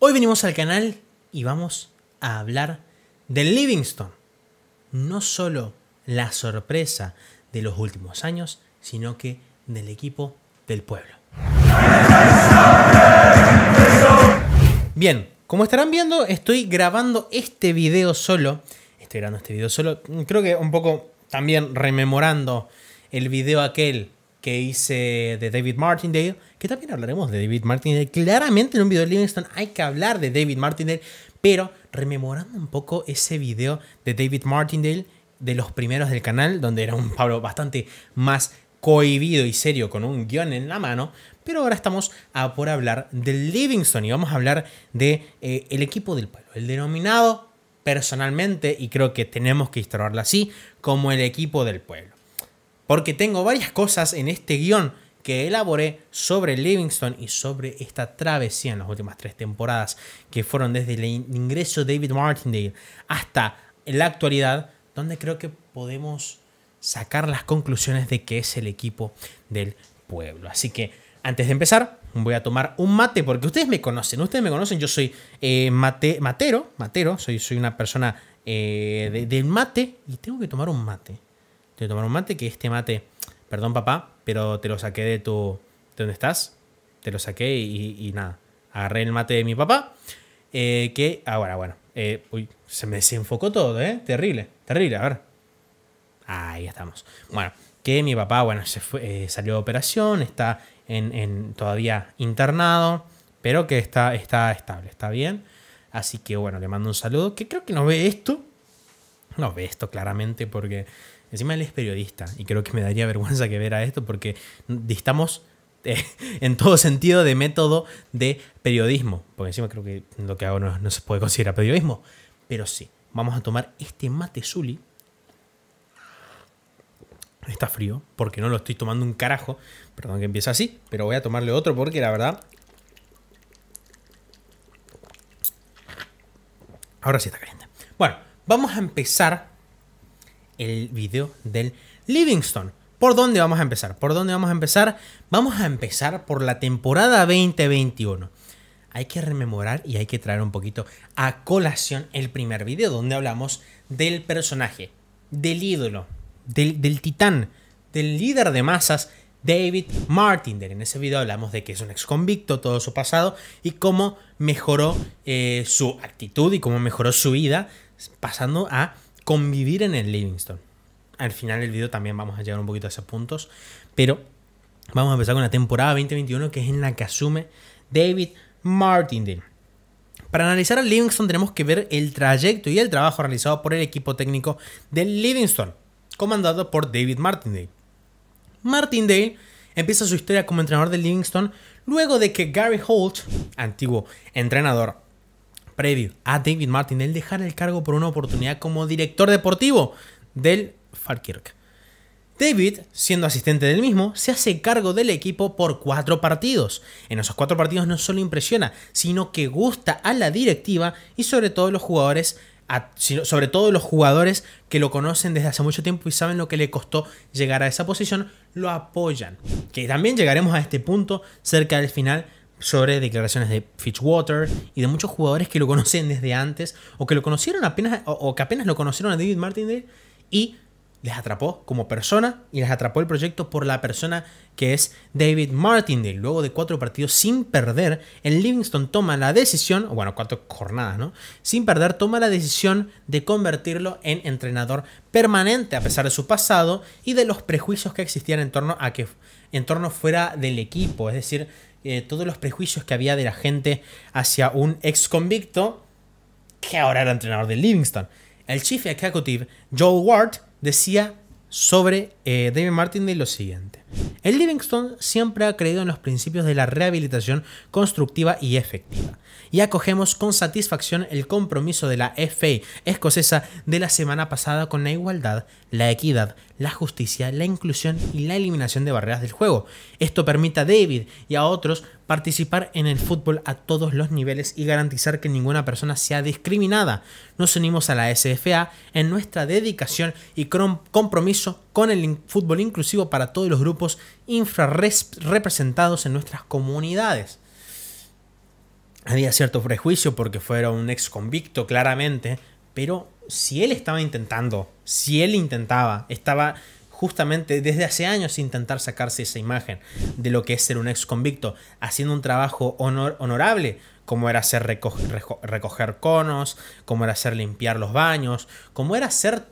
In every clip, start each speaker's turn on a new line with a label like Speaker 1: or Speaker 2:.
Speaker 1: Hoy venimos al canal y vamos a hablar del Livingston. No solo la sorpresa de los últimos años, sino que del equipo del pueblo. Bien, como estarán viendo, estoy grabando este video solo. Estoy grabando este video solo. Creo que un poco también rememorando el video aquel que hice de David Martindale que también hablaremos de David Martindale. Claramente en un video de Livingston hay que hablar de David Martindale, pero rememorando un poco ese video de David Martindale de los primeros del canal, donde era un Pablo bastante más cohibido y serio con un guión en la mano, pero ahora estamos a por hablar de Livingston y vamos a hablar de eh, el equipo del pueblo, el denominado personalmente y creo que tenemos que instalarlo así como el equipo del pueblo, porque tengo varias cosas en este guión que elaboré sobre Livingston y sobre esta travesía en las últimas tres temporadas, que fueron desde el ingreso de David Martindale hasta la actualidad, donde creo que podemos sacar las conclusiones de que es el equipo del pueblo. Así que antes de empezar, voy a tomar un mate porque ustedes me conocen, ustedes me conocen, yo soy eh, mate, matero, matero, soy, soy una persona eh, del mate y tengo que tomar un mate. Tengo que tomar un mate que este mate perdón papá, pero te lo saqué de tu... ¿De dónde estás? Te lo saqué y, nada. Agarré el mate de mi papá. Eh, que ahora, bueno. Eh, uy, se me desenfocó todo, ¿eh? Terrible, terrible. A ver. Ahí estamos. Bueno, que mi papá, bueno, se fue, eh, salió de operación, está en, todavía internado, pero que está, está estable, está bien. Así que bueno, le mando un saludo, que creo que no ve esto. No ve esto claramente porque Encima él es periodista y creo que me daría vergüenza que viera esto porque distamos eh, en todo sentido de método de periodismo. Porque encima creo que lo que hago no, se puede considerar periodismo. Pero sí, vamos a tomar este mate Zuli. Está frío porque no lo estoy tomando un carajo. Perdón que empieza así, pero voy a tomarle otro porque la verdad... Ahora sí está caliente. Bueno, vamos a empezar el video del Livingstone ¿Por dónde vamos a empezar? ¿Por dónde vamos a empezar? Vamos a empezar por la temporada 2021. Hay que rememorar y hay que traer un poquito a colación el primer video donde hablamos del personaje, del ídolo, del, titán, del líder de masas, David Martinder En ese video hablamos de que es un ex convicto, todo su pasado y cómo mejoró eh, su actitud y cómo mejoró su vida pasando a convivir en el Livingston. Al final del video también vamos a llegar un poquito a esos puntos, pero vamos a empezar con la temporada 2021 que es en la que asume David Martindale. Para analizar al Livingston tenemos que ver el trayecto y el trabajo realizado por el equipo técnico del Livingston, comandado por David Martindale. Martindale empieza su historia como entrenador del Livingston luego de que Gary Holt, antiguo entrenador previo a David Martin el dejar el cargo por una oportunidad como director deportivo del Falkirk. David, siendo asistente del mismo, se hace cargo del equipo por cuatro partidos. En esos cuatro partidos no solo impresiona, sino que gusta a la directiva y sobre todo los jugadores, sobre todo los jugadores que lo conocen desde hace mucho tiempo y saben lo que le costó llegar a esa posición, lo apoyan. Que también llegaremos a este punto cerca del final sobre declaraciones de Fitchwater y de muchos jugadores que lo conocen desde antes o que lo conocieron apenas o, que apenas lo conocieron a David Martindale y les atrapó como persona y les atrapó el proyecto por la persona que es David Martindale. Luego de cuatro partidos sin perder, el Livingston toma la decisión, bueno, cuatro jornadas, ¿no? Sin perder, toma la decisión de convertirlo en entrenador permanente a pesar de su pasado y de los prejuicios que existían en torno a que en torno fuera del equipo, es decir, eh, todos los prejuicios que había de la gente hacia un ex convicto que ahora era entrenador de Livingston. El chief executive Joel Ward decía sobre eh, David David Martindale lo siguiente. El Livingston siempre ha creído en los principios de la rehabilitación constructiva y efectiva y acogemos con satisfacción el compromiso de la FA escocesa de la semana pasada con la igualdad, la equidad, la justicia, la inclusión y la eliminación de barreras del juego. Esto permite a David y a otros participar en el fútbol a todos los niveles y garantizar que ninguna persona sea discriminada. Nos unimos a la SFA en nuestra dedicación y compromiso con el fútbol inclusivo para todos los grupos infrarrepresentados en nuestras comunidades había cierto prejuicio porque fuera un ex convicto claramente, pero si él estaba intentando, si él intentaba, estaba justamente desde hace años intentar sacarse esa imagen de lo que es ser un ex convicto, haciendo un trabajo honor honorable, como era hacer recoger conos, como era hacer limpiar los baños, como era ser,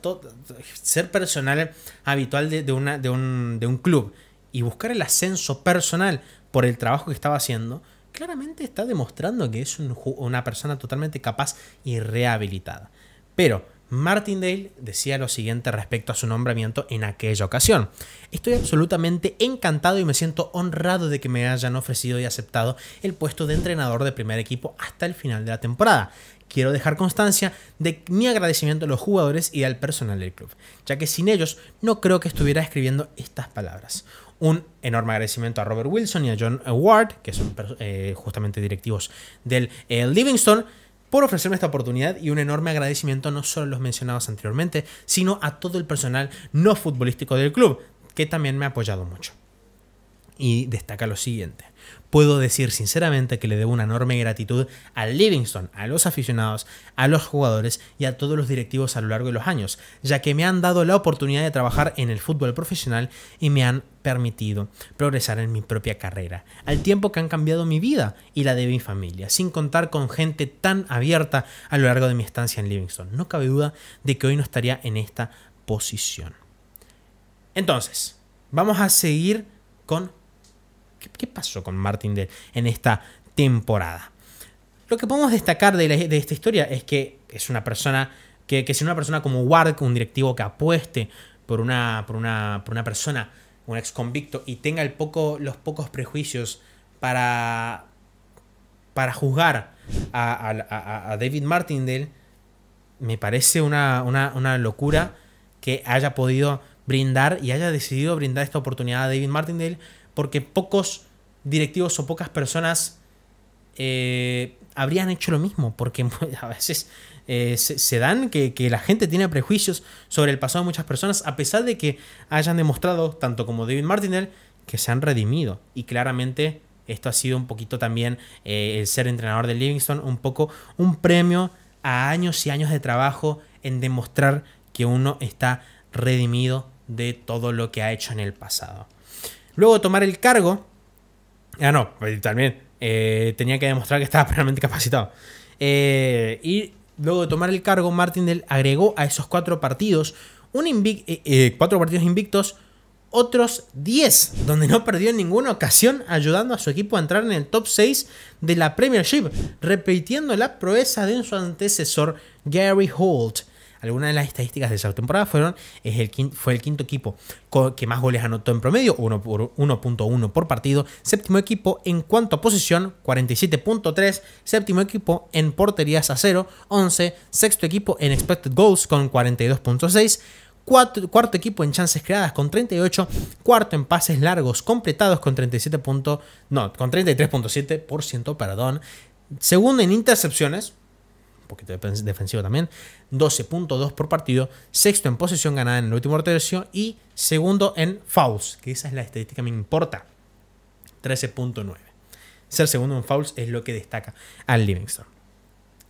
Speaker 1: ser personal habitual de, una, un, de un club y buscar el ascenso personal por el trabajo que estaba haciendo, claramente está demostrando que es una persona totalmente capaz y rehabilitada. Pero Martindale decía lo siguiente respecto a su nombramiento en aquella ocasión. Estoy absolutamente encantado y me siento honrado de que me hayan ofrecido y aceptado el puesto de entrenador de primer equipo hasta el final de la temporada. Quiero dejar constancia de mi agradecimiento a los jugadores y al personal del club, ya que sin ellos no creo que estuviera escribiendo estas palabras. Un enorme agradecimiento a Robert Wilson y a John Ward, que son eh, justamente directivos del eh, Livingstone, por ofrecerme esta oportunidad y un enorme agradecimiento no solo a los mencionados anteriormente, sino a todo el personal no futbolístico del club, que también me ha apoyado mucho. Y destaca lo siguiente puedo decir sinceramente que le debo una enorme gratitud a Livingston, a los aficionados, a los jugadores y a todos los directivos a lo largo de los años, ya que me han dado la oportunidad de trabajar en el fútbol profesional y me han permitido progresar en mi propia carrera, al tiempo que han cambiado mi vida y la de mi familia, sin contar con gente tan abierta a lo largo de mi estancia en Livingston. No cabe duda de que hoy no estaría en esta posición. Entonces, vamos a seguir con ¿Qué, pasó con Martindale en esta temporada? Lo que podemos destacar de, esta historia es que es una persona que, que si una persona como Ward, un directivo que apueste por una, por una, por una persona, un ex convicto, y tenga el poco, los pocos prejuicios para, para juzgar a, a, David Martindale, me parece una, una, locura que haya podido brindar y haya decidido brindar esta oportunidad a David Martindale porque pocos directivos o pocas personas eh, habrían hecho lo mismo, porque pues, a veces eh, se, dan que, la gente tiene prejuicios sobre el pasado de muchas personas, a pesar de que hayan demostrado, tanto como David Martinell, que se han redimido. Y claramente esto ha sido un poquito también eh, el ser entrenador de Livingston, un poco un premio a años y años de trabajo en demostrar que uno está redimido de todo lo que ha hecho en el pasado. Luego de tomar el cargo, ah, no, también eh, tenía que demostrar que estaba plenamente capacitado. Eh, y luego de tomar el cargo, Martindale agregó a esos cuatro partidos, un eh, cuatro partidos invictos, otros 10, donde no perdió en ninguna ocasión, ayudando a su equipo a entrar en el top 6 de la Premiership, repitiendo la proeza de su antecesor Gary Holt. Algunas de las estadísticas de esa temporada fueron, es el fue el quinto equipo que más goles anotó en promedio, 1.1 por partido. Séptimo equipo en cuanto a posición, 47.3. Séptimo equipo en porterías a 0, 11. Sexto equipo en expected goals con 42.6. cuarto equipo en chances creadas con 38, cuarto en pases largos completados con 37. no, con 33.7%, perdón. Segundo en intercepciones, poquito defensivo también, 12.2 por partido, sexto en posesión ganada en el último tercio y segundo en fouls, que esa es la estadística que me importa, 13.9. Ser segundo en fouls es lo que destaca al Livingston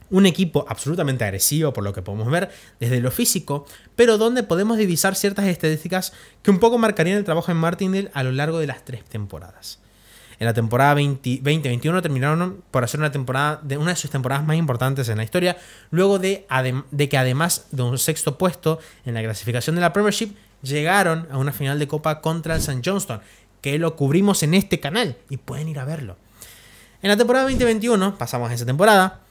Speaker 1: Un equipo absolutamente agresivo, por lo que podemos ver, desde lo físico, pero donde podemos divisar ciertas estadísticas que un poco marcarían el trabajo en Martindale a lo largo de las tres temporadas. En la temporada 2021 terminaron por hacer una temporada de una de sus temporadas más importantes en la historia, luego de, que además de un sexto puesto en la clasificación de la Premiership, llegaron a una final de Copa contra el St. Johnston, que lo cubrimos en este canal y pueden ir a verlo. En la temporada 2021, pasamos a esa temporada,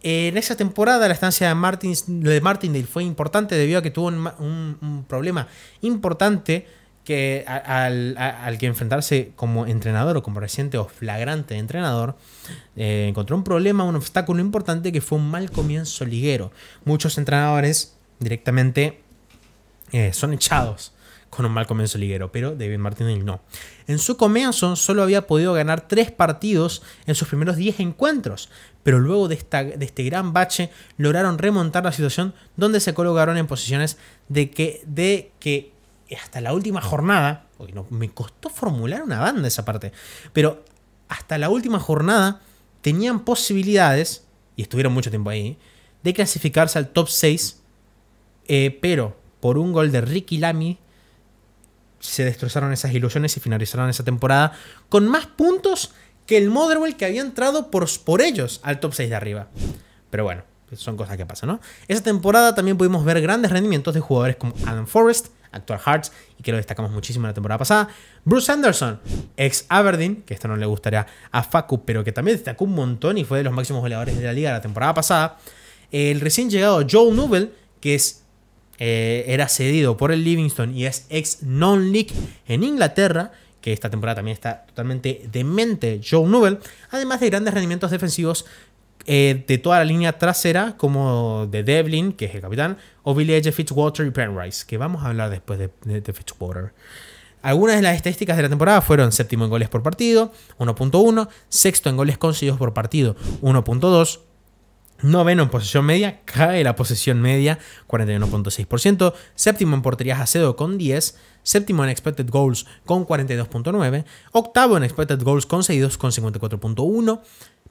Speaker 1: en esa temporada la estancia de, Martins, de Martindale fue importante debido a que tuvo un problema importante al, que enfrentarse como entrenador o como reciente o flagrante entrenador, eh, encontró un problema, un obstáculo importante que fue un mal comienzo liguero. Muchos entrenadores directamente eh, son echados con un mal comienzo liguero, pero David Martínez no. En su comienzo solo había podido ganar 3 partidos en sus primeros 10 encuentros, pero luego de, esta, de, este gran bache lograron remontar la situación donde se colocaron en posiciones de que, de que hasta la última jornada, no, me costó formular una banda esa parte, pero hasta la última jornada tenían posibilidades, y estuvieron mucho tiempo ahí, de clasificarse al top 6, eh, pero por un gol de Ricky Lamy se destrozaron esas ilusiones y finalizaron esa temporada con más puntos que el Motherwell que había entrado por, por ellos al top 6 de arriba. Pero bueno, son cosas que pasan, ¿no? Esa temporada también pudimos ver grandes rendimientos de jugadores como Adam Forrest, actual Hearts y que lo destacamos muchísimo en la temporada pasada. Bruce Anderson, ex Aberdeen, que esto no le gustaría a Facu, pero que también destacó un montón y fue de los máximos goleadores de la liga la temporada pasada. El recién llegado Joe Nubel, que es, eh, era cedido por el Livingston y es ex non-league en Inglaterra que esta temporada también está totalmente demente Joe Nubel, además de grandes rendimientos defensivos eh, de toda la línea trasera, como de Devlin, que es el capitán, o Billy Edge, Fitzwater y Penrice, que vamos a hablar después de, Fitzwater. Algunas de las estadísticas de la temporada fueron séptimo en goles por partido, 1.1, sexto en goles conseguidos por partido, 1.2, Noveno en posesión media, cae la posesión media, 41.6%. Séptimo en porterías a cedo con 10. Séptimo en expected goals con 42.9. Octavo en expected goals conseguidos con 54.1.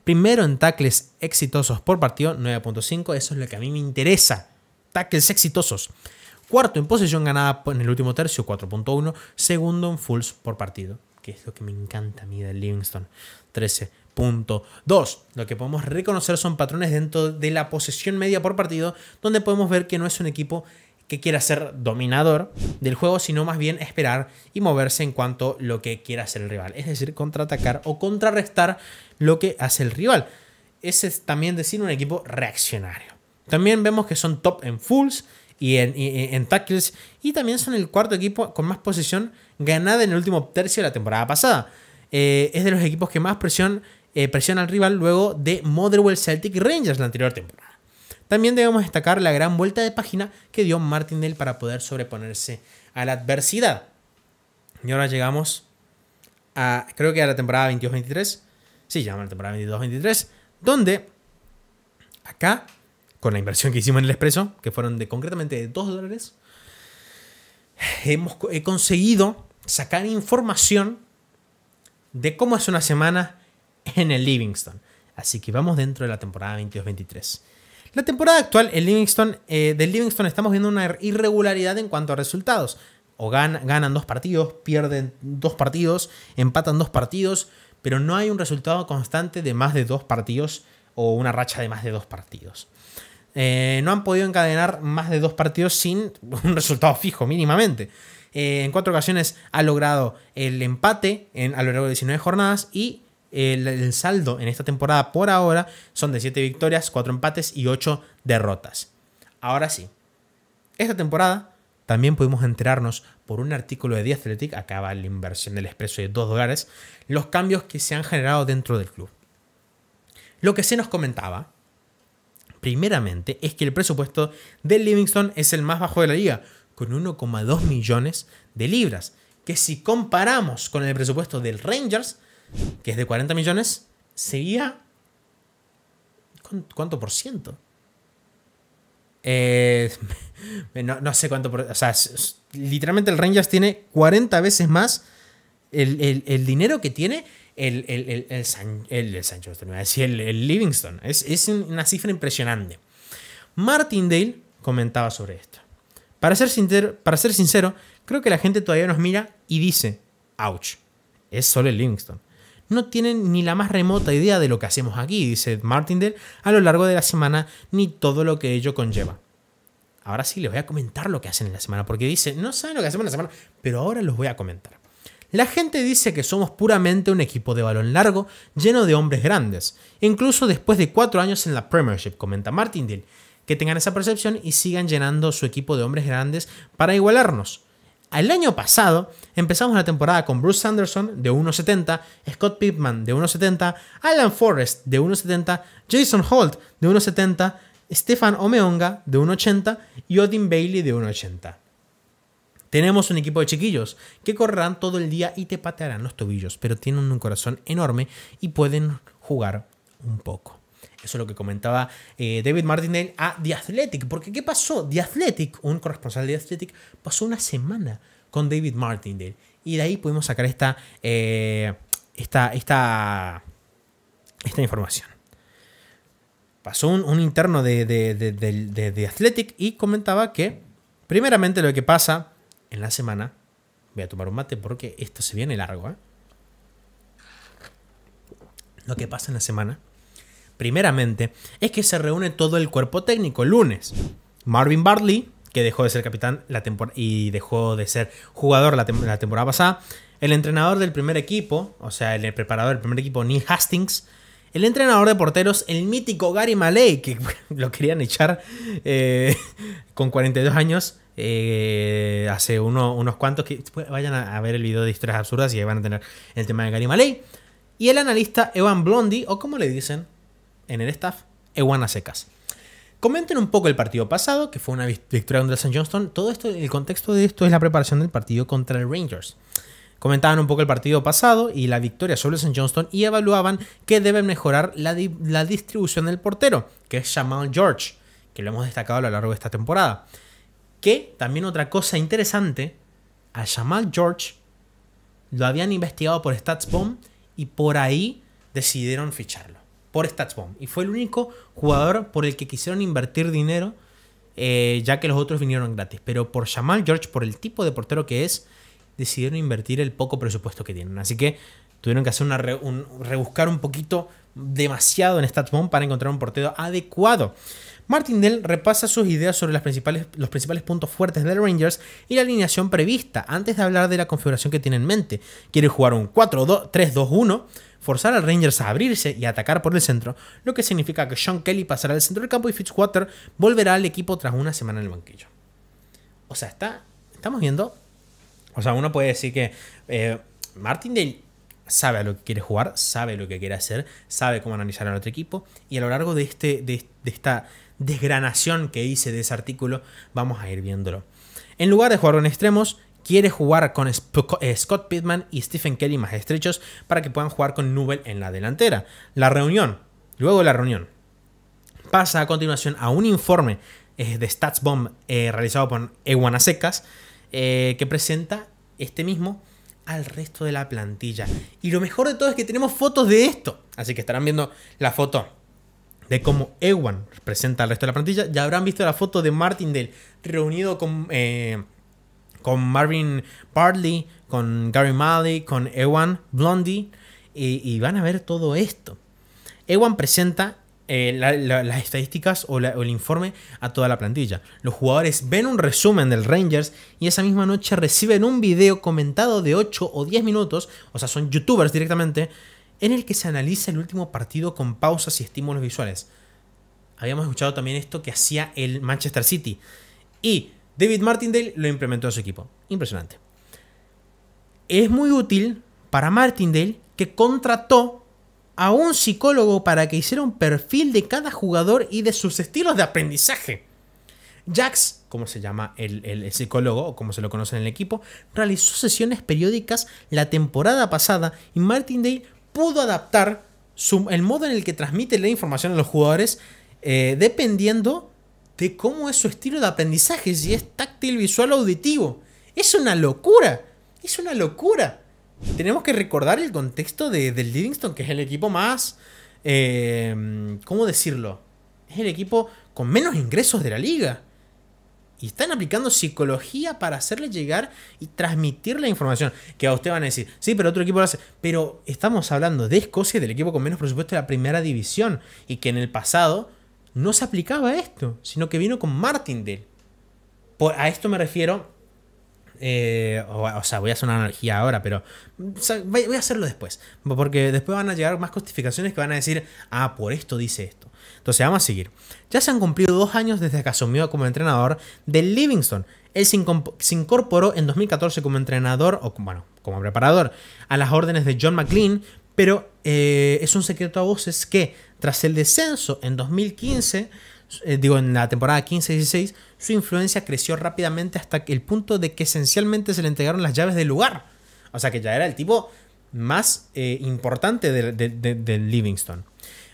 Speaker 1: Primero en tackles exitosos por partido, 9.5. Eso es lo que a mí me interesa. Tackles exitosos. Cuarto en posesión ganada en el último tercio, 4.1. Segundo en fulls por partido, que es lo que me encanta a mí de Livingston, 13.2. Lo que podemos reconocer son patrones dentro de la posesión media por partido, donde podemos ver que no es un equipo que quiera ser dominador del juego, sino más bien esperar y moverse en cuanto lo que quiera hacer el rival. Es decir, contraatacar o contrarrestar lo que hace el rival. Ese es también decir un equipo reaccionario. También vemos que son top en fulls y en, tackles y también son el cuarto equipo con más posición ganada en el último tercio de la temporada pasada. Eh, es de los equipos que más presión eh, presiona al rival luego de Motherwell Celtic Rangers la anterior temporada. También debemos destacar la gran vuelta de página que dio Martindale para poder sobreponerse a la adversidad. Y ahora llegamos a, creo que a la temporada 22-23, Sí, ya la temporada 22-23, donde acá, con la inversión que hicimos en el expreso, que fueron de concretamente de 2 dólares, hemos, he conseguido sacar información de cómo es una semana en el Livingston. Así que vamos dentro de la temporada 22-23. La temporada actual el Livingston, eh, del Livingston estamos viendo una irregularidad en cuanto a resultados. O ganan, ganan dos partidos, pierden dos partidos, empatan dos partidos pero no hay un resultado constante de más de dos partidos o una racha de más de dos partidos. Eh, no han podido encadenar más de dos partidos sin un resultado fijo mínimamente. Eh, en cuatro ocasiones ha logrado el empate en, a lo largo de 19 jornadas y el, el, saldo en esta temporada por ahora son de 7 victorias, 4 empates y 8 derrotas. Ahora sí, esta temporada también pudimos enterarnos por un artículo de The Athletic, acaba la inversión del expreso de 2 dólares, los cambios que se han generado dentro del club. Lo que se nos comentaba, primeramente, es que el presupuesto del Livingston es el más bajo de la liga, con 1,2 millones de libras, que si comparamos con el presupuesto del Rangers, que es de 40 millones, sería... ¿Cuánto por ciento? Eh, no, sé cuánto. O literalmente el Rangers tiene 40 veces más el, dinero que tiene el, Livingston. Es, una cifra impresionante. Martindale comentaba sobre esto. Para ser, sincero, para ser sincero, creo que la gente todavía nos mira y dice, ouch, es solo el Livingston no tienen ni la más remota idea de lo que hacemos aquí, dice Martindale, a lo largo de la semana, ni todo lo que ello conlleva. Ahora sí les voy a comentar lo que hacen en la semana, porque dice, no saben lo que hacemos en la semana, pero ahora los voy a comentar. La gente dice que somos puramente un equipo de balón largo, lleno de hombres grandes, incluso después de cuatro años en la Premiership, comenta Martindale, que tengan esa percepción y sigan llenando su equipo de hombres grandes para igualarnos. Al año pasado empezamos la temporada con Bruce Anderson de 1.70, Scott Pittman de 1.70, Alan Forrest de 1.70, Jason Holt de 1.70, Stefan Omeonga de 1.80 y Odin Bailey de 1.80. Tenemos un equipo de chiquillos que correrán todo el día y te patearán los tobillos, pero tienen un corazón enorme y pueden jugar un poco eso es lo que comentaba eh, David Martindale a The Athletic. Porque ¿qué pasó? The Athletic, un corresponsal de The Athletic, pasó una semana con David Martindale. Y de ahí pudimos sacar esta, eh, esta, esta, información. Pasó un, interno de The Athletic y comentaba que, primeramente, lo que pasa en la semana. Voy a tomar un mate porque esto se viene largo. ¿eh? Lo que pasa en la semana primeramente, es que se reúne todo el cuerpo técnico el lunes. Marvin Bartley, que dejó de ser capitán la y dejó de ser jugador la, temporada pasada, el entrenador del primer equipo, o sea, el preparador del primer equipo, Neil Hastings, el entrenador de porteros, el mítico Gary Malay, que lo querían echar eh, con 42 años, eh, hace uno, unos cuantos que pues, vayan a, ver el video de historias absurdas y ahí van a tener el tema de Gary Malay. Y el analista Evan Blondie, o como le dicen, en el staff, Ewan secas. Comenten un poco el partido pasado, que fue una victoria contra el St. Johnston. Todo esto, el contexto de esto es la preparación del partido contra el Rangers. Comentaban un poco el partido pasado y la victoria sobre el St. Johnston y evaluaban que deben mejorar la, la distribución del portero, que es Jamal George, que lo hemos destacado a lo largo de esta temporada. Que también otra cosa interesante, a Jamal George lo habían investigado por StatsBomb y por ahí decidieron ficharlo por StatsBomb. Y fue el único jugador por el que quisieron invertir dinero, eh, ya que los otros vinieron gratis. Pero por Jamal George, por el tipo de portero que es, decidieron invertir el poco presupuesto que tienen. Así que tuvieron que hacer una rebuscar un poquito demasiado en StatsBomb para encontrar un portero adecuado. Martindale repasa sus ideas sobre los principales puntos fuertes del Rangers y la alineación prevista antes de hablar de la configuración que tiene en mente. Quiere jugar un 4-3-2-1, forzar al Rangers a abrirse y atacar por el centro, lo que significa que Sean Kelly pasará al centro del campo y Fitzwater volverá al equipo tras una semana en el banquillo. O sea, está, estamos viendo. O sea, uno puede decir que eh, Martindale sabe a lo que quiere jugar, sabe lo que quiere hacer, sabe cómo analizar al otro equipo y a lo largo de, este, de esta desgranación que hice de ese artículo, vamos a ir viéndolo. En lugar de jugar con extremos, quiere jugar con eh, Scott Pittman y Stephen Kelly más estrechos para que puedan jugar con Nubel en la delantera. La reunión, luego de la reunión, pasa a continuación a un informe eh, de StatsBomb eh, realizado por Ewan Secas que presenta este mismo al resto de la plantilla. Y lo mejor de todo es que tenemos fotos de esto. Así que estarán viendo la foto de cómo Ewan presenta al resto de la plantilla. Ya habrán visto la foto de Martindale reunido con, eh, con Marvin Bartley, con Gary Malley, con Ewan Blondie, y, van a ver todo esto. Ewan presenta eh, las estadísticas o, o, el informe a toda la plantilla. Los jugadores ven un resumen del Rangers y esa misma noche reciben un video comentado de 8 o 10 minutos, o sea, son youtubers directamente, en el que se analiza el último partido con pausas y estímulos visuales. Habíamos escuchado también esto que hacía el Manchester City. Y David Martindale lo implementó a su equipo. Impresionante. Es muy útil para Martindale que contrató a un psicólogo para que hiciera un perfil de cada jugador y de sus estilos de aprendizaje. Jax, como se llama el, psicólogo o como se lo conoce en el equipo, realizó sesiones periódicas la temporada pasada y Martindale pudo adaptar el modo en el que transmite la información a los jugadores eh, dependiendo de cómo es su estilo de aprendizaje, si es táctil, visual, o auditivo. Es una locura, es una locura. Tenemos que recordar el contexto de, del Livingston, que es el equipo más... Eh, ¿Cómo decirlo? Es el equipo con menos ingresos de la liga. Y están aplicando psicología para hacerle llegar y transmitir la información. Que a usted van a decir, sí, pero otro equipo lo hace. Pero estamos hablando de Escocia, del equipo con menos presupuesto de la primera división. Y que en el pasado no se aplicaba esto, sino que vino con Martindale. Por, a esto me refiero. Eh, o, sea, voy a hacer una analogía ahora, pero voy, voy a hacerlo después. Porque después van a llegar más justificaciones que van a decir, ah, por esto dice esto entonces vamos a seguir. Ya se han cumplido dos años desde que asumió como entrenador del Livingston. Él se, incorporó en 2014 como entrenador, o bueno, como preparador, a las órdenes de John McLean, pero eh, es un secreto a voces que tras el descenso en 2015, eh, digo en la temporada 15-16, su influencia creció rápidamente hasta el punto de que esencialmente se le entregaron las llaves del lugar. O sea que ya era el tipo más eh, importante del de Livingston.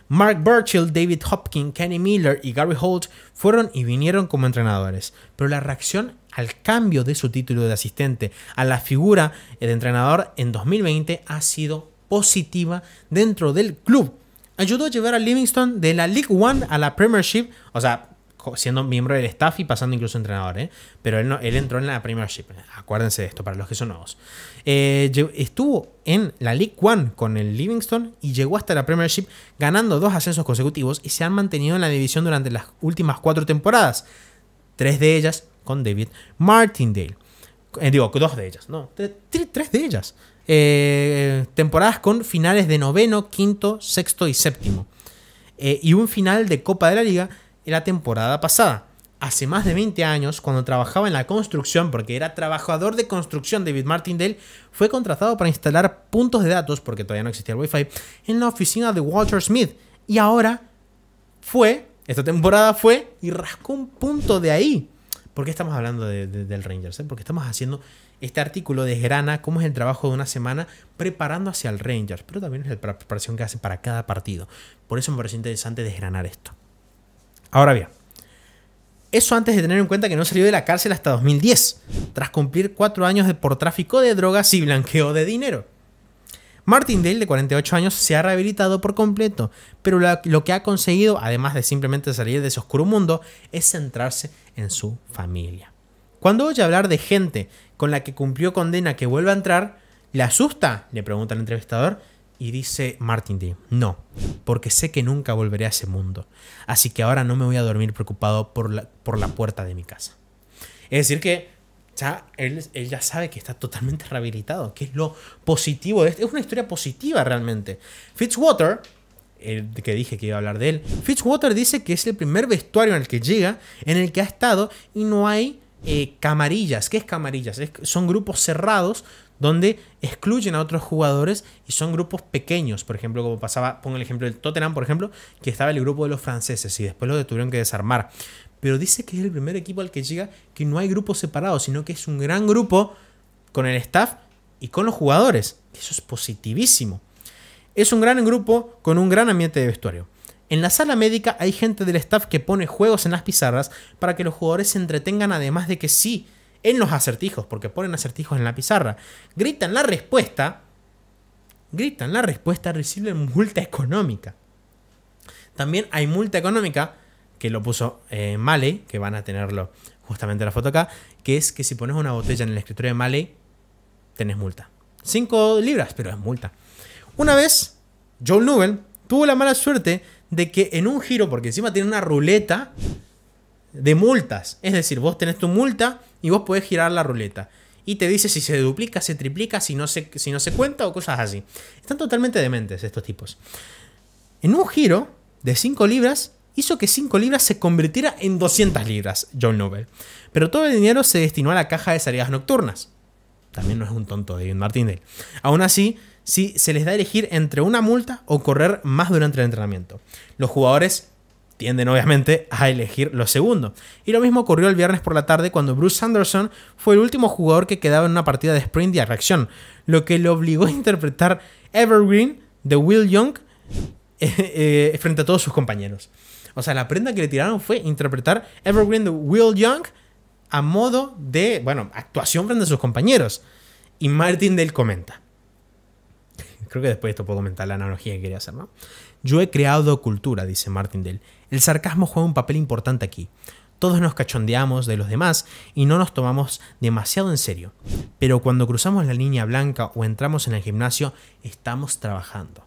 Speaker 1: Mark Burchill, David Hopkins, Kenny Miller y Gary Holt fueron y vinieron como entrenadores, pero la reacción al cambio de su título de asistente a la figura de entrenador en 2020 ha sido positiva dentro del club. Ayudó a llevar a Livingston de la League One a la Premiership, o sea, siendo miembro del staff y pasando incluso entrenador, ¿eh? pero él, no, él entró en la Premiership, acuérdense de esto para los que son nuevos. Eh, estuvo en la League One con el Livingston y llegó hasta la Premiership ganando dos ascensos consecutivos y se han mantenido en la división durante las últimas cuatro temporadas, tres de ellas con David Martindale. Eh, digo, dos de ellas, no, tres de ellas. temporadas con finales de noveno, quinto, sexto y séptimo. y un final de Copa de la Liga la temporada pasada. Hace más de 20 años, cuando trabajaba en la construcción, porque era trabajador de construcción, David Martindale fue contratado para instalar puntos de datos, porque todavía no existía el Wi-Fi, en la oficina de Walter Smith. Y ahora fue, esta temporada fue, y rascó un punto de ahí. ¿Por qué estamos hablando del Rangers? Eh? Porque estamos haciendo este artículo de Grana, cómo es el trabajo de una semana preparando hacia el Rangers, pero también es la preparación que hace para cada partido. Por eso me parece interesante desgranar esto. Ahora bien, eso antes de tener en cuenta que no salió de la cárcel hasta 2010, tras cumplir cuatro años por tráfico de drogas y blanqueo de dinero. Dale, de 48 años, se ha rehabilitado por completo, pero lo que ha conseguido, además de simplemente salir de ese oscuro mundo, es centrarse en su familia. Cuando oye hablar de gente con la que cumplió condena que vuelva a entrar, le asusta, le pregunta el entrevistador, y dice Martin D. No, porque sé que nunca volveré a ese mundo. Así que ahora no me voy a dormir preocupado por la, por la puerta de mi casa. Es decir que ya él, ya sabe que está totalmente rehabilitado, que es lo positivo. Es, este, es una historia positiva realmente. Fitzwater, el que dije que iba a hablar de él, Fitzwater dice que es el primer vestuario en el que llega, en el que ha estado y no hay eh, camarillas. ¿Qué es camarillas? son grupos cerrados donde excluyen a otros jugadores y son grupos pequeños, por ejemplo, como pasaba, pongo el ejemplo del Tottenham, por ejemplo, que estaba el grupo de los franceses y después lo tuvieron que desarmar. Pero dice que es el primer equipo al que llega que no hay grupos separados, sino que es un gran grupo con el staff y con los jugadores. Eso es positivísimo. Es un gran grupo con un gran ambiente de vestuario. En la sala médica hay gente del staff que pone juegos en las pizarras para que los jugadores se entretengan además de que sí en los acertijos, porque ponen acertijos en la pizarra, gritan la respuesta, gritan la respuesta, reciben multa económica. También hay multa económica, que lo puso eh, que van a tenerlo justamente la foto acá, que es que si pones una botella en el escritorio de Male, tenés multa. 5 libras, pero es multa. Una vez, Joel Nubel tuvo la mala suerte de que en un giro, porque encima tiene una ruleta, de multas. Es decir, vos tenés tu multa y vos podés girar la ruleta. Y te dice si se duplica, se triplica, si no se, si no se cuenta o cosas así. Están totalmente dementes estos tipos. En un giro de 5 libras hizo que 5 libras se convirtiera en 200 libras, John Nobel. Pero todo el dinero se destinó a la caja de salidas nocturnas. También no es un tonto David Martindale. Aún así, si se les da a elegir entre una multa o correr más durante el entrenamiento. Los jugadores tienden obviamente a elegir lo segundo. Y lo mismo ocurrió el viernes por la tarde cuando Bruce Anderson fue el último jugador que quedaba en una partida de sprint y reacción, lo que le obligó a interpretar Evergreen de Will Young eh, eh, frente a todos sus compañeros. O sea, la prenda que le tiraron fue interpretar Evergreen de Will Young a modo de, bueno, actuación frente a sus compañeros. Y Martin del comenta. Creo que después esto puedo comentar la analogía que quería hacer, ¿no? Yo he creado cultura, dice Martindale. El sarcasmo juega un papel importante aquí. Todos nos cachondeamos de los demás y no nos tomamos demasiado en serio. Pero cuando cruzamos la línea blanca o entramos en el gimnasio, estamos trabajando.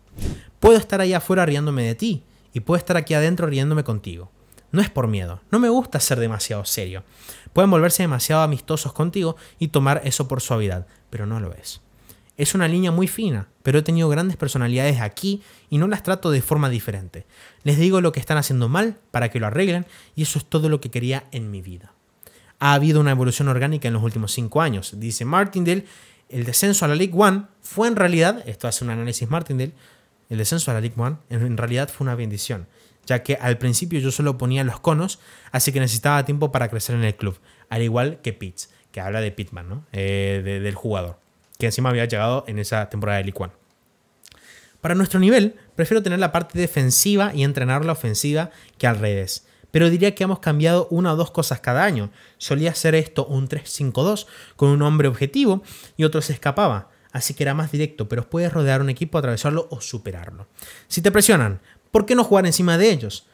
Speaker 1: Puedo estar ahí afuera riéndome de ti y puedo estar aquí adentro riéndome contigo. No es por miedo, no me gusta ser demasiado serio. Pueden volverse demasiado amistosos contigo y tomar eso por suavidad, pero no lo es. Es una línea muy fina, pero he tenido grandes personalidades aquí y no las trato de forma diferente. Les digo lo que están haciendo mal para que lo arreglen y eso es todo lo que quería en mi vida. Ha habido una evolución orgánica en los últimos cinco años, dice Martindale. El descenso a la League One fue en realidad, esto hace un análisis Martindale, el descenso a la League One en realidad fue una bendición, ya que al principio yo solo ponía los conos, así que necesitaba tiempo para crecer en el club, al igual que Pitts, que habla de Pittman, ¿no? Eh, del jugador que encima había llegado en esa temporada de Liquan. Para nuestro nivel, prefiero tener la parte defensiva y entrenar la ofensiva que al revés. Pero diría que hemos cambiado una o dos cosas cada año. Solía hacer esto un 3-5-2 con un hombre objetivo y otro se escapaba. Así que era más directo, pero puedes rodear un equipo, atravesarlo o superarlo. Si te presionan, ¿por qué no jugar encima de ellos?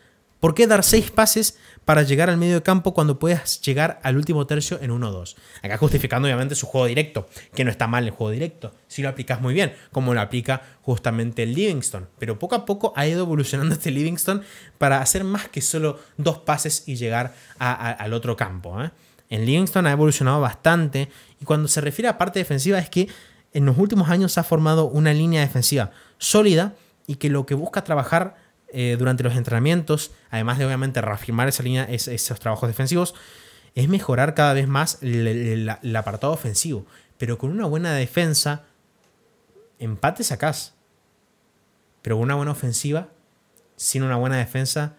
Speaker 1: ¿Por qué dar seis pases para llegar al medio de campo cuando puedes llegar al último tercio en 1-2? Acá justificando obviamente su juego directo, que no está mal el juego directo, si lo aplicas muy bien, como lo aplica justamente el Livingston. Pero poco a poco ha ido evolucionando este Livingston para hacer más que solo dos pases y llegar al otro campo. ¿eh? En Livingston ha evolucionado bastante y cuando se refiere a parte defensiva es que en los últimos años ha formado una línea defensiva sólida y que lo que busca trabajar eh, durante los entrenamientos, además de obviamente reafirmar esa línea, esos trabajos defensivos, es mejorar cada vez más el, apartado ofensivo. Pero con una buena defensa, empate sacás. Pero con una buena ofensiva, sin una buena defensa,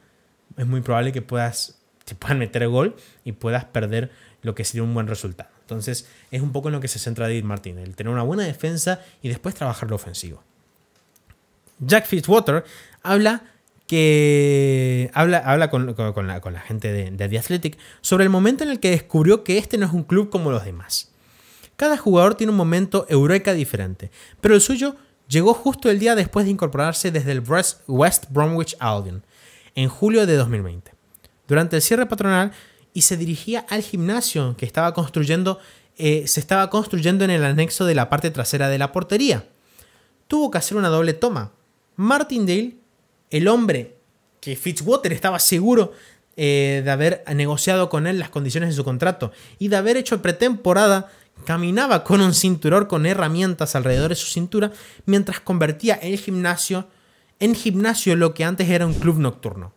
Speaker 1: es muy probable que puedas, te puedan meter el gol y puedas perder lo que sería un buen resultado. Entonces, es un poco en lo que se centra David Martín, el tener una buena defensa y después trabajar lo ofensivo. Jack Fitzwater habla que habla, habla con, la, gente de, The Athletic sobre el momento en el que descubrió que este no es un club como los demás. Cada jugador tiene un momento eureka diferente, pero el suyo llegó justo el día después de incorporarse desde el West Bromwich Albion, en julio de 2020, durante el cierre patronal y se dirigía al gimnasio que estaba construyendo, eh, se estaba construyendo en el anexo de la parte trasera de la portería. Tuvo que hacer una doble toma. Martindale el hombre que Fitzwater estaba seguro eh, de haber negociado con él las condiciones de su contrato y de haber hecho pretemporada, caminaba con un cinturón con herramientas alrededor de su cintura mientras convertía el gimnasio en gimnasio lo que antes era un club nocturno,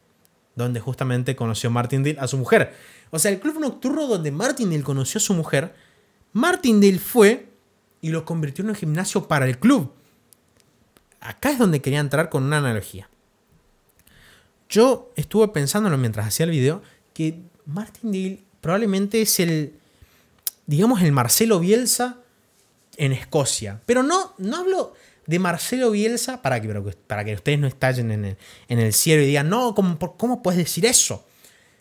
Speaker 1: donde justamente conoció Martindale a su mujer. O sea, el club nocturno donde Martindale conoció a su mujer, Martindale fue y lo convirtió en un gimnasio para el club. Acá es donde quería entrar con una analogía. Yo estuve pensándolo mientras hacía el video que Deal probablemente es el, digamos, el Marcelo Bielsa en Escocia. Pero no, no hablo de Marcelo Bielsa para que, para que ustedes no estallen en el, cielo y digan, no, ¿cómo, ¿cómo, puedes decir eso?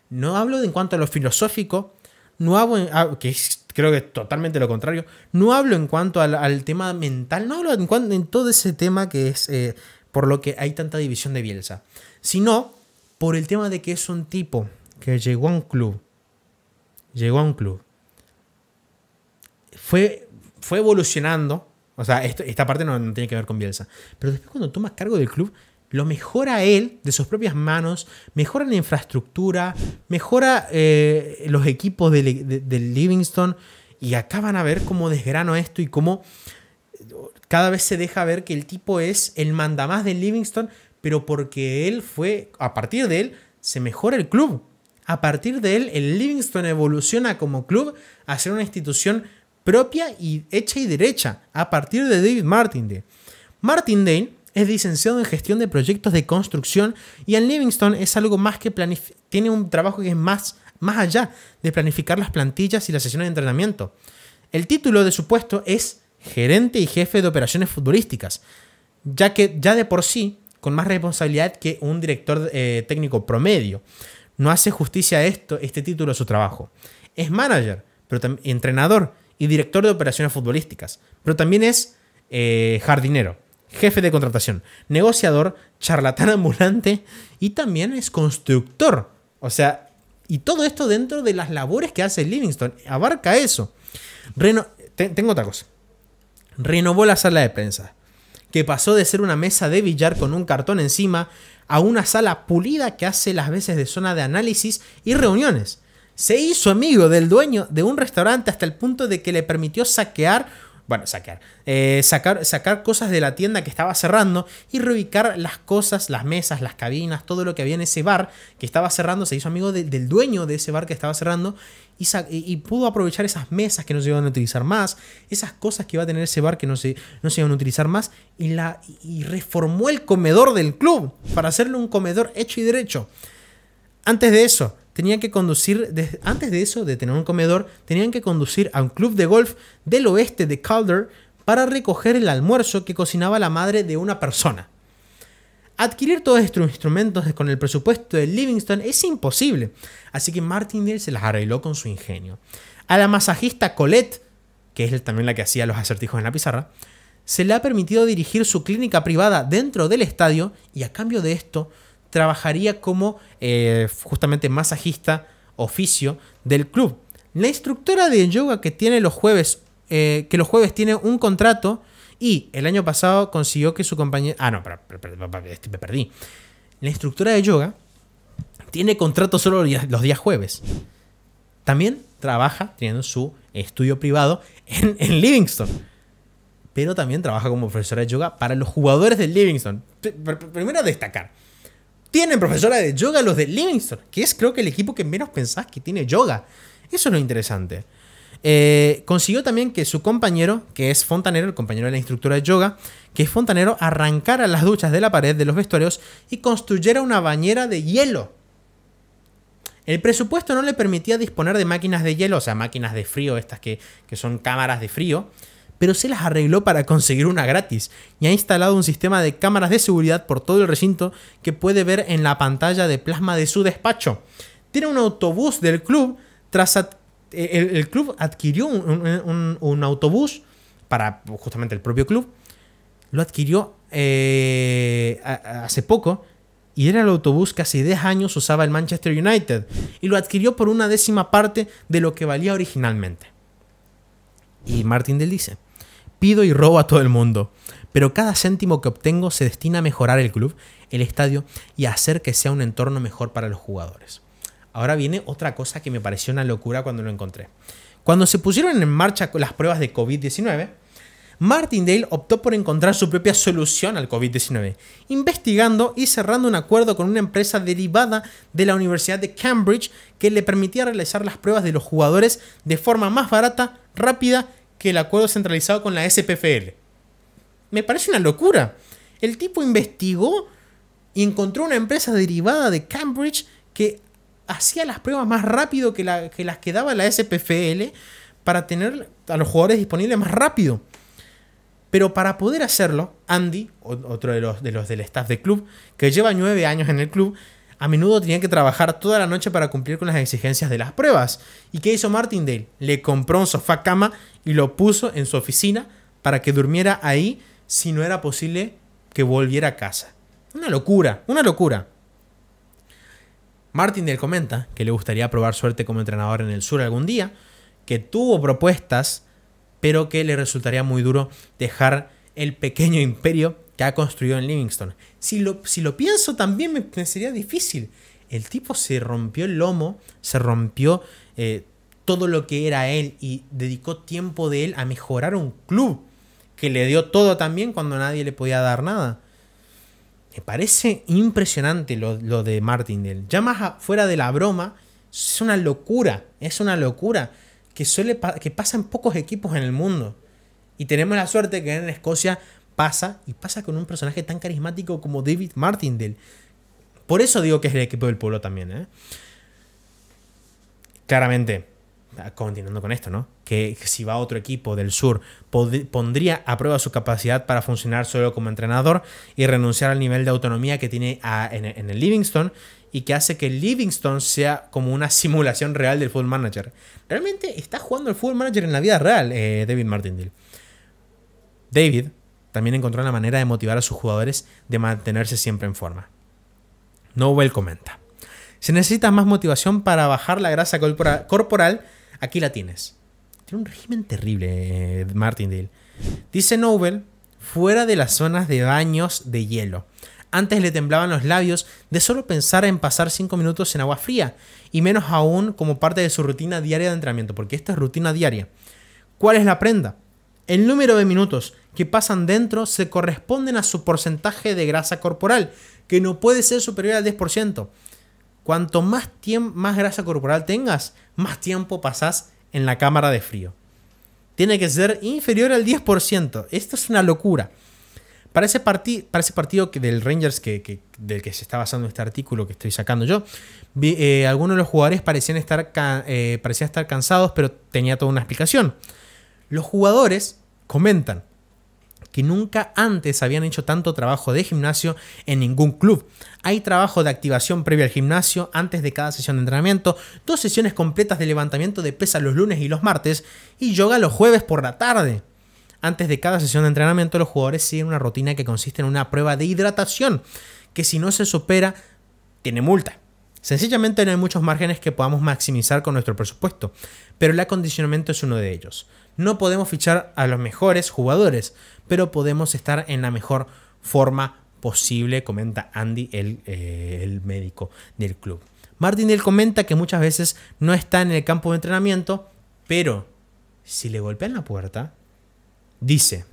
Speaker 1: No hablo en cuanto a lo filosófico, no hablo, ah, que creo que es totalmente lo contrario, no hablo en cuanto al, tema mental, no hablo en, cuanto, en todo ese tema que es eh, por lo que hay tanta división de Bielsa sino por el tema de que es un tipo que llegó a un club, llegó a un club, fue, evolucionando, o sea, esta parte no, tiene que ver con Bielsa, pero después cuando toma cargo del club, lo mejora él de sus propias manos, mejora la infraestructura, mejora eh, los equipos del de, Livingston, y acá van a ver cómo desgrano esto y cómo eh, cada vez se deja ver que el tipo es el mandamás del Livingston pero porque él fue, a partir de él, se mejora el club. A partir de él, el Livingston evoluciona como club a ser una institución propia y hecha y derecha, a partir de David Martin Martindale es licenciado en gestión de proyectos de construcción y en Livingston es algo más que tiene un trabajo que es más, más allá de planificar las plantillas y las sesiones de entrenamiento. El título de su puesto es gerente y jefe de operaciones futbolísticas, ya que ya de por sí con más responsabilidad que un director eh, técnico promedio. No hace justicia a esto, este título a su trabajo. Es manager, pero entrenador y director de operaciones futbolísticas, pero también es eh, jardinero, jefe de contratación, negociador, charlatán ambulante y también es constructor. O sea, y todo esto dentro de las labores que hace Livingston. Abarca eso. Reno tengo otra cosa. Renovó la sala de prensa que pasó de ser una mesa de billar con un cartón encima a una sala pulida que hace las veces de zona de análisis y reuniones. Se hizo amigo del dueño de un restaurante hasta el punto de que le permitió saquear bueno, eh, sacar, sacar cosas de la tienda que estaba cerrando y reubicar las cosas, las mesas, las cabinas, todo lo que había en ese bar que estaba cerrando, se hizo amigo del dueño de ese bar que estaba cerrando y, y, pudo aprovechar esas mesas que no se iban a utilizar más, esas cosas que iba a tener ese bar que no se, no se iban a utilizar más y, la, y reformó el comedor del club para hacerlo un comedor hecho y derecho. Antes de eso, tenían que conducir, antes de eso, de tener un comedor, tenían que conducir a un club de golf del oeste de Calder para recoger el almuerzo que cocinaba la madre de una persona. Adquirir todos estos instrumentos con el presupuesto de Livingston es imposible, así que Martindale se las arregló con su ingenio. A la masajista Colette, que es también la que hacía los acertijos en la pizarra, se le ha permitido dirigir su clínica privada dentro del estadio y a cambio de esto trabajaría como eh, justamente masajista oficio del club. La instructora de yoga que tiene los jueves, eh, que los jueves tiene un contrato y el año pasado consiguió que su compañera... Ah, no, este, me perdí. La instructora de yoga tiene contrato solo los días jueves. También trabaja teniendo su estudio privado en, en Livingston. Pero también trabaja como profesora de yoga para los jugadores del Livingston. Primero destacar tienen profesora de yoga los de Livingston, que es creo que el equipo que menos pensás que tiene yoga. Eso es lo interesante. Eh, consiguió también que su compañero, que es fontanero, el compañero de la instructora de yoga, que es fontanero, arrancara las duchas de la pared de los vestuarios y construyera una bañera de hielo. El presupuesto no le permitía disponer de máquinas de hielo, o sea, máquinas de frío, estas que, que son cámaras de frío, pero se las arregló para conseguir una gratis y ha instalado un sistema de cámaras de seguridad por todo el recinto que puede ver en la pantalla de plasma de su despacho. Tiene un autobús del club, tras eh, el, club adquirió un, autobús para justamente el propio club, lo adquirió eh, hace poco y era el autobús que hace 10 años usaba el Manchester United y lo adquirió por una décima parte de lo que valía originalmente. Y Martindale dice, pido y robo a todo el mundo, pero cada céntimo que obtengo se destina a mejorar el club, el estadio y a hacer que sea un entorno mejor para los jugadores. Ahora viene otra cosa que me pareció una locura cuando lo encontré. Cuando se pusieron en marcha las pruebas de COVID-19, Martindale optó por encontrar su propia solución al COVID-19, investigando y cerrando un acuerdo con una empresa derivada de la Universidad de Cambridge que le permitía realizar las pruebas de los jugadores de forma más barata, rápida que el acuerdo centralizado con la SPFL. Me parece una locura. El tipo investigó y encontró una empresa derivada de Cambridge que hacía las pruebas más rápido que, las que daba la SPFL para tener a los jugadores disponibles más rápido. Pero para poder hacerlo, Andy, otro de los, de los del staff de club, que lleva nueve años en el club, a menudo tenía que trabajar toda la noche para cumplir con las exigencias de las pruebas. ¿Y qué hizo Martindale? Le compró un sofá cama y lo puso en su oficina para que durmiera ahí si no era posible que volviera a casa. Una locura, una locura. Martindale comenta que le gustaría probar suerte como entrenador en el sur algún día, que tuvo propuestas, pero que le resultaría muy duro dejar el pequeño imperio que ha construido en Livingston. Si lo, si lo pienso también me, sería difícil. El tipo se rompió el lomo, se rompió eh, todo lo que era él y dedicó tiempo de él a mejorar un club que le dio todo también cuando nadie le podía dar nada. Me parece impresionante lo, lo de Martindale. Ya más fuera de la broma, es una locura, es una locura que, suele que pasa en pocos equipos en el mundo. Y tenemos la suerte que en Escocia pasa, y pasa con un personaje tan carismático como David Martindale. Por eso digo que es el equipo del pueblo también. ¿eh? Claramente, ah, continuando con esto, ¿no? Que, si va a otro equipo del sur, pondría a prueba su capacidad para funcionar solo como entrenador y renunciar al nivel de autonomía que tiene en, el Livingston y que hace que Livingston sea como una simulación real del Football Manager. Realmente está jugando el Football Manager en la vida real, eh, David Martindale. David, también encontró una manera de motivar a sus jugadores de mantenerse siempre en forma. Nobel comenta. Si necesitas más motivación para bajar la grasa corporal, aquí la tienes. Tiene un régimen terrible, eh, Martindale. Dice Nobel, fuera de las zonas de baños de hielo. Antes le temblaban los labios de solo pensar en pasar 5 minutos en agua fría, y menos aún como parte de su rutina diaria de entrenamiento, porque esta es rutina diaria. ¿Cuál es la prenda? El número de minutos que pasan dentro se corresponden a su porcentaje de grasa corporal, que no puede ser superior al 10%. Cuanto más, más grasa corporal tengas, más tiempo pasás en la cámara de frío. Tiene que ser inferior al 10%. Esto es una locura. Para ese, para ese partido que del Rangers que, del que se está basando este artículo que estoy sacando yo, eh, algunos de los jugadores parecían estar, eh, parecían estar cansados, pero tenía toda una explicación. Los jugadores comentan que nunca antes habían hecho tanto trabajo de gimnasio en ningún club. Hay trabajo de activación previa al gimnasio, antes de cada sesión de entrenamiento, dos sesiones completas de levantamiento de pesa los lunes y los martes, y yoga los jueves por la tarde. Antes de cada sesión de entrenamiento, los jugadores siguen una rutina que consiste en una prueba de hidratación, que si no se supera, tiene multa. Sencillamente no hay muchos márgenes que podamos maximizar con nuestro presupuesto, pero el acondicionamiento es uno de ellos. No podemos fichar a los mejores jugadores, pero podemos estar en la mejor forma posible, comenta Andy, el, eh, médico del club. Martindale comenta que muchas veces no está en el campo de entrenamiento, pero si le golpean la puerta, dice,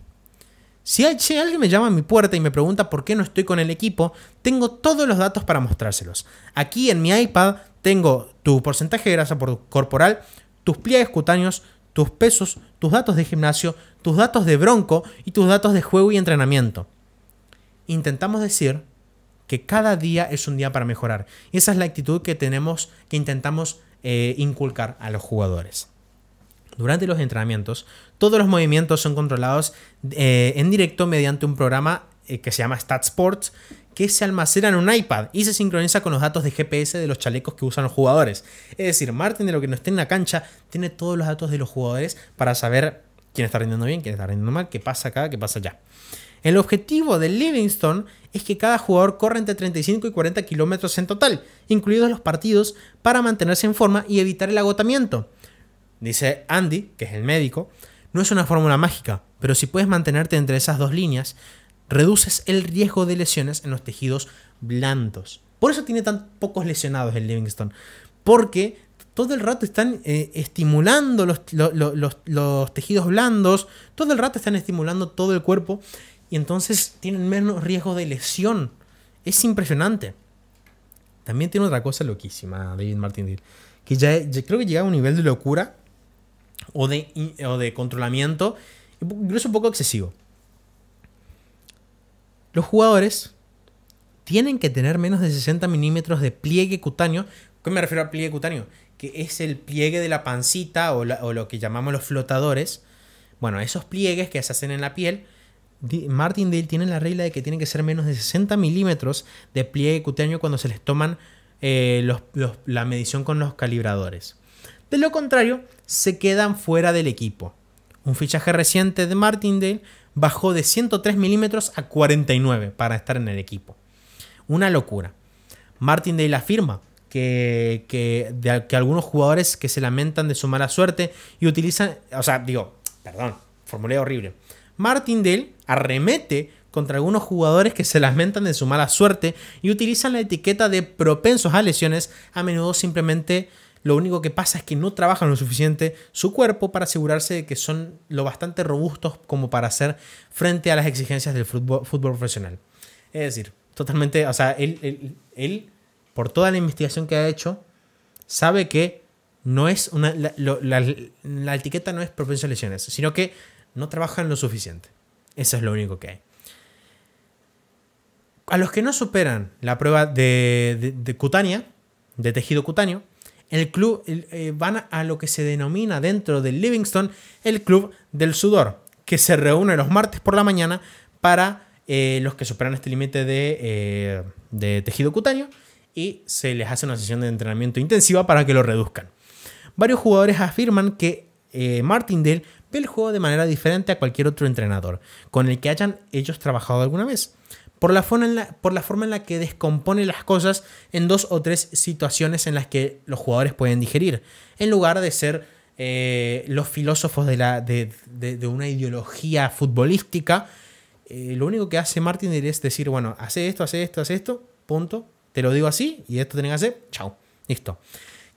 Speaker 1: si, si, alguien me llama a mi puerta y me pregunta por qué no estoy con el equipo, tengo todos los datos para mostrárselos. Aquí en mi iPad tengo tu porcentaje de grasa corporal, tus pliegues cutáneos, tus pesos, tus datos de gimnasio, tus datos de bronco y tus datos de juego y entrenamiento. Intentamos decir que cada día es un día para mejorar. Y esa es la actitud que tenemos, que intentamos eh, inculcar a los jugadores. Durante los entrenamientos, todos los movimientos son controlados eh, en directo mediante un programa eh, que se llama StatSports, que se almacena en un iPad y se sincroniza con los datos de GPS de los chalecos que usan los jugadores. Es decir, Martin de lo que no esté en la cancha tiene todos los datos de los jugadores para saber quién está rindiendo bien, quién está rindiendo mal, qué pasa acá, qué pasa allá. El objetivo de Livingstone es que cada jugador corra entre 35 y 40 kilómetros en total, incluidos los partidos, para mantenerse en forma y evitar el agotamiento. Dice Andy, que es el médico, no es una fórmula mágica, pero si puedes mantenerte entre esas dos líneas, reduces el riesgo de lesiones en los tejidos blandos. Por eso tiene tan pocos lesionados el Livingston, porque todo el rato están eh, estimulando los, tejidos blandos, todo el rato están estimulando todo el cuerpo y entonces tienen menos riesgo de lesión. Es impresionante. También tiene otra cosa loquísima, David Martindale, que ya, creo que llega a un nivel de locura o de, o de controlamiento, incluso un poco excesivo. Los jugadores tienen que tener menos de 60 milímetros de pliegue cutáneo. ¿Qué me refiero al pliegue cutáneo? Que es el pliegue de la pancita o, lo que llamamos los flotadores. Bueno, esos pliegues que se hacen en la piel Martindale tiene la regla de que tienen que ser menos de 60 milímetros de pliegue cutáneo cuando se les toman eh, la medición con los calibradores. De lo contrario, se quedan fuera del equipo. Un fichaje reciente de Martindale bajó de 103 milímetros a 49 para estar en el equipo. Una locura. Dale afirma que, que, de, que algunos jugadores que se lamentan de su mala suerte y utilizan, o sea, digo, perdón, formulé horrible. Dale arremete contra algunos jugadores que se lamentan de su mala suerte y utilizan la etiqueta de propensos a lesiones, a menudo simplemente lo único que pasa es que no trabajan lo suficiente su cuerpo para asegurarse de que son lo bastante robustos como para hacer frente a las exigencias del fútbol, profesional. Es decir, totalmente, o sea, él, por toda la investigación que ha hecho, sabe que no es una, la, etiqueta no es propensión a lesiones, sino que no trabajan lo suficiente. Eso es lo único que hay. A los que no superan la prueba de cutánea, de tejido cutáneo, el club eh, van a lo que se denomina dentro del Livingston el Club del Sudor, que se reúne los martes por la mañana para eh, los que superan este límite eh, de, tejido cutáneo y se les hace una sesión de entrenamiento intensiva para que lo reduzcan. Varios jugadores afirman que Martindale ve el juego de manera diferente a cualquier otro entrenador con el que hayan ellos trabajado alguna vez por la, forma en la, por la forma en la que descompone las cosas en dos o tres situaciones en las que los jugadores pueden digerir, en lugar de ser eh, los filósofos de, la, de, una ideología futbolística. Eh, lo único que hace Martin es decir, bueno, hace esto, hace esto, hace esto, punto, te lo digo así y esto tenés que hacer, chao, listo.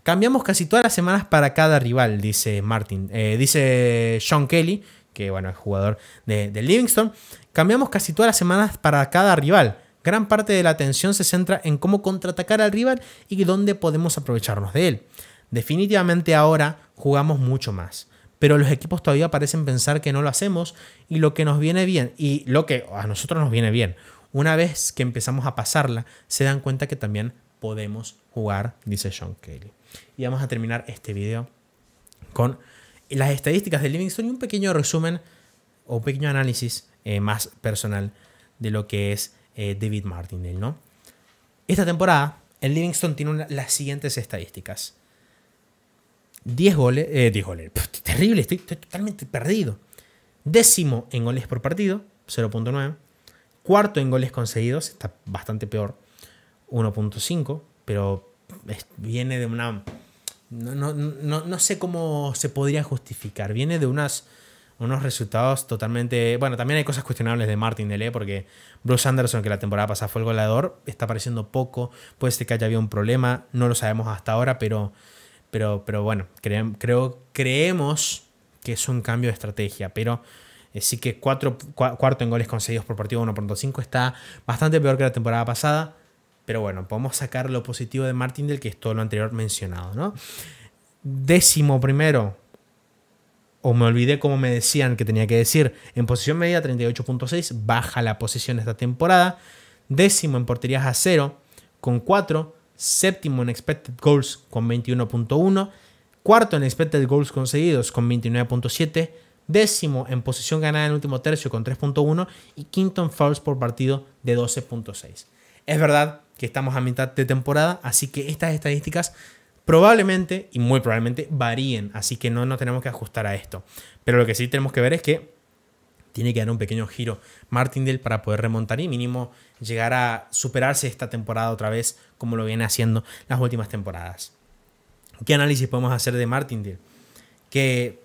Speaker 1: Cambiamos casi todas las semanas para cada rival, dice Martin. Eh, dice Sean Kelly, que bueno, es jugador de, de Livingston. Cambiamos casi todas las semanas para cada rival. Gran parte de la atención se centra en cómo contraatacar al rival y dónde podemos aprovecharnos de él. Definitivamente ahora jugamos mucho más, pero los equipos todavía parecen pensar que no lo hacemos y lo que nos viene bien y lo que a nosotros nos viene bien. Una vez que empezamos a pasarla, se dan cuenta que también podemos jugar, dice John Kelly. Y vamos a terminar este video con las estadísticas de Livingston y un pequeño resumen o un pequeño análisis eh, más personal de lo que es eh, David Martindale, ¿no? Esta temporada, el Livingston tiene las siguientes estadísticas. 10 eh, goles, 10 goles, terrible, estoy, totalmente perdido. Décimo en goles por partido, 0.9. Cuarto en goles conseguidos, está bastante peor, 1.5, pero viene de una... no sé cómo se podría justificar, viene de unas unos resultados totalmente. Bueno, también hay cosas cuestionables de Martin Delé porque Bruce Anderson, que la temporada pasada fue el goleador, está apareciendo poco. Puede ser que haya habido un problema, no lo sabemos hasta ahora, pero, pero, pero bueno, creo, creemos que es un cambio de estrategia, pero. Eh, sí que cuatro, cuarto en goles conseguidos por partido 1.5 está bastante peor que la temporada pasada. Pero bueno, podemos sacar lo positivo de Martin del que es todo lo anterior mencionado, ¿no? Décimo primero, o me olvidé como me decían que tenía que decir. En posición media 38.6, baja la posición esta temporada. Décimo en porterías a 0 con 4. Séptimo en expected goals con 21.1. Cuarto en expected goals conseguidos con 29.7. Décimo en posición ganada en el último tercio con 3.1. Y quinto en fouls por partido de 12.6. Es verdad que estamos a mitad de temporada, así que estas estadísticas probablemente y muy probablemente varíen, así que no nos tenemos que ajustar a esto. Pero lo que sí tenemos que ver es que tiene que dar un pequeño giro Martindale para poder remontar y mínimo llegar a superarse esta temporada otra vez como lo viene haciendo las últimas temporadas. ¿Qué análisis podemos hacer de Martindale? Que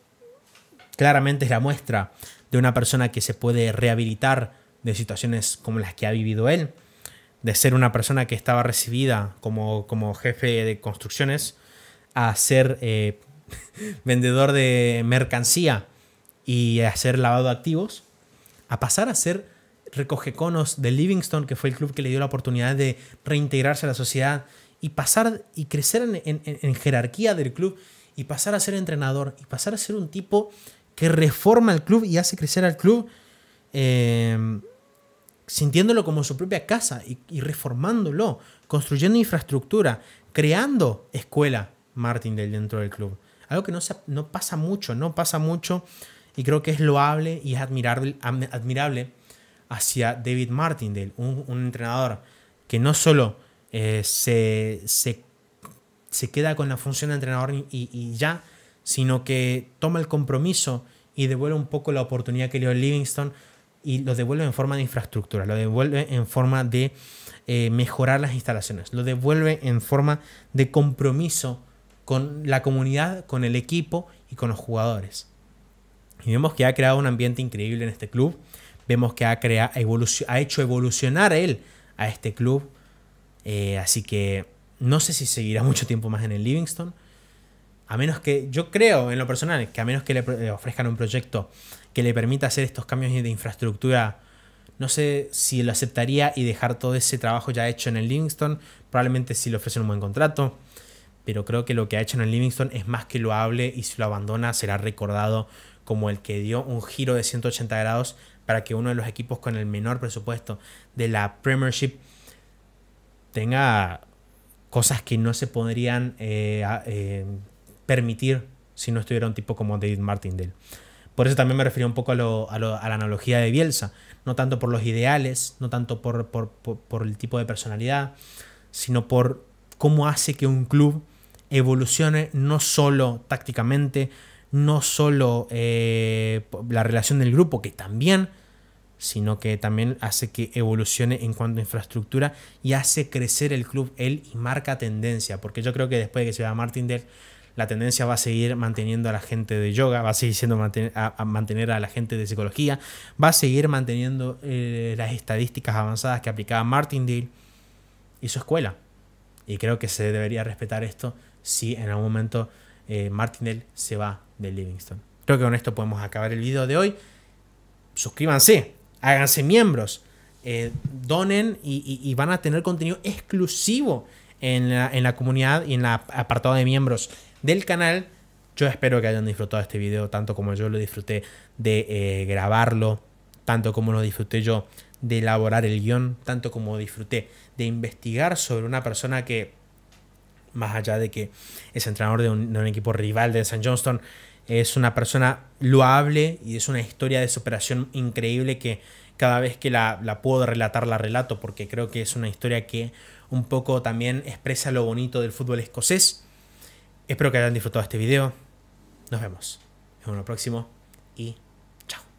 Speaker 1: claramente es la muestra de una persona que se puede rehabilitar de situaciones como las que ha vivido él de ser una persona que estaba recibida como, como jefe de construcciones a ser eh, vendedor de mercancía y a ser lavado de activos, a pasar a ser recogeconos de Livingston, que fue el club que le dio la oportunidad de reintegrarse a la sociedad y pasar y crecer en, jerarquía del club y pasar a ser entrenador y pasar a ser un tipo que reforma el club y hace crecer al club. Eh, sintiéndolo como su propia casa y, reformándolo, construyendo infraestructura, creando escuela Martindale dentro del club. Algo que no, no pasa mucho, no pasa mucho y creo que es loable y es admirable, admirable hacia David Martindale, un, un entrenador que no solo eh, se, queda con la función de entrenador y, y, ya, sino que toma el compromiso y devuelve un poco la oportunidad que le dio Livingston y lo devuelve en forma de infraestructura, lo devuelve en forma de eh, mejorar las instalaciones, lo devuelve en forma de compromiso con la comunidad, con el equipo y con los jugadores. Y vemos que ha creado un ambiente increíble en este club, vemos que ha, ha hecho evolucionar él a este club, eh, así que no sé si seguirá mucho tiempo más en el Livingston, a menos que, yo creo en lo personal, que a menos que le ofrezcan un proyecto que le permita hacer estos cambios de infraestructura, no sé si lo aceptaría y dejar todo ese trabajo ya hecho en el Livingston, probablemente si le ofrecen un buen contrato, pero creo que lo que ha hecho en el Livingston es más que lo hable y si lo abandona será recordado como el que dio un giro de 180 grados para que uno de los equipos con el menor presupuesto de la Premiership tenga cosas que no se podrían eh, eh, permitir si no estuviera un tipo como David Martindale. Por eso también me refería un poco a, la analogía de Bielsa, no tanto por los ideales, no tanto por, el tipo de personalidad, sino por cómo hace que un club evolucione no solo tácticamente, no solo eh, la relación del grupo, que también, sino que también hace que evolucione en cuanto a infraestructura y hace crecer el club él y marca tendencia, porque yo creo que después de que se vea Martindale, la tendencia va a seguir manteniendo a la gente de yoga, va a seguir siendo a, mantener a la gente de psicología, va a seguir manteniendo eh, las estadísticas avanzadas que aplicaba Martindale y su escuela. Y creo que se debería respetar esto si en algún momento eh, Martindale se va de Livingston. Creo que con esto podemos acabar el video de hoy. Suscríbanse, háganse miembros, eh, donen y, van a tener contenido exclusivo en la, en la comunidad y en la apartado de miembros del canal. Yo espero que hayan disfrutado este video tanto como yo lo disfruté de eh, grabarlo, tanto como lo disfruté yo de elaborar el guión, tanto como disfruté de investigar sobre una persona que, más allá de que es entrenador de un, equipo rival de St. Johnston, es una persona loable y es una historia de superación increíble que cada vez que la, puedo relatar la relato porque creo que es una historia que un poco también expresa lo bonito del fútbol escocés Espero que hayan disfrutado este video. Nos vemos en uno próximo y chao.